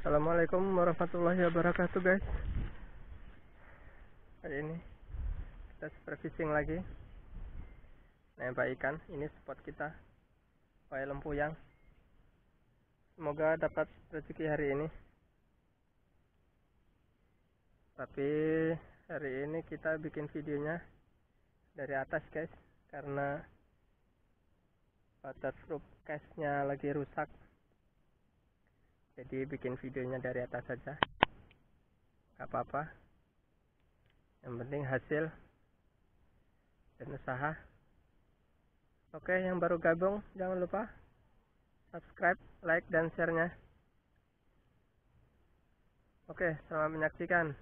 Assalamualaikum warahmatullahi wabarakatuh guys Hari ini Kita super fishing lagi Nembak nah, ikan Ini spot kita Wai Lempuyang Semoga dapat rezeki hari ini Tapi Hari ini kita bikin videonya Dari atas guys Karena Waterproof nya lagi rusak jadi bikin videonya dari atas saja gak apa-apa yang penting hasil dan usaha oke yang baru gabung jangan lupa subscribe like dan share nya oke selamat menyaksikan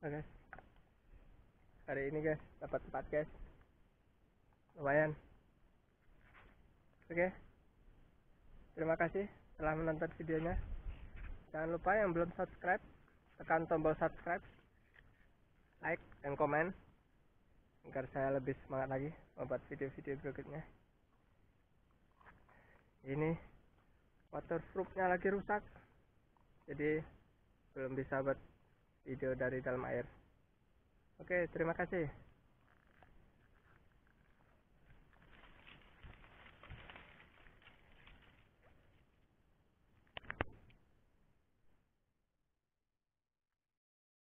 Oke, hari ini guys dapat 4 guys lumayan oke terima kasih telah menonton videonya jangan lupa yang belum subscribe tekan tombol subscribe like dan komen agar saya lebih semangat lagi membuat video-video berikutnya ini waterproofnya lagi rusak jadi belum bisa buat video dari dalam air oke terima kasih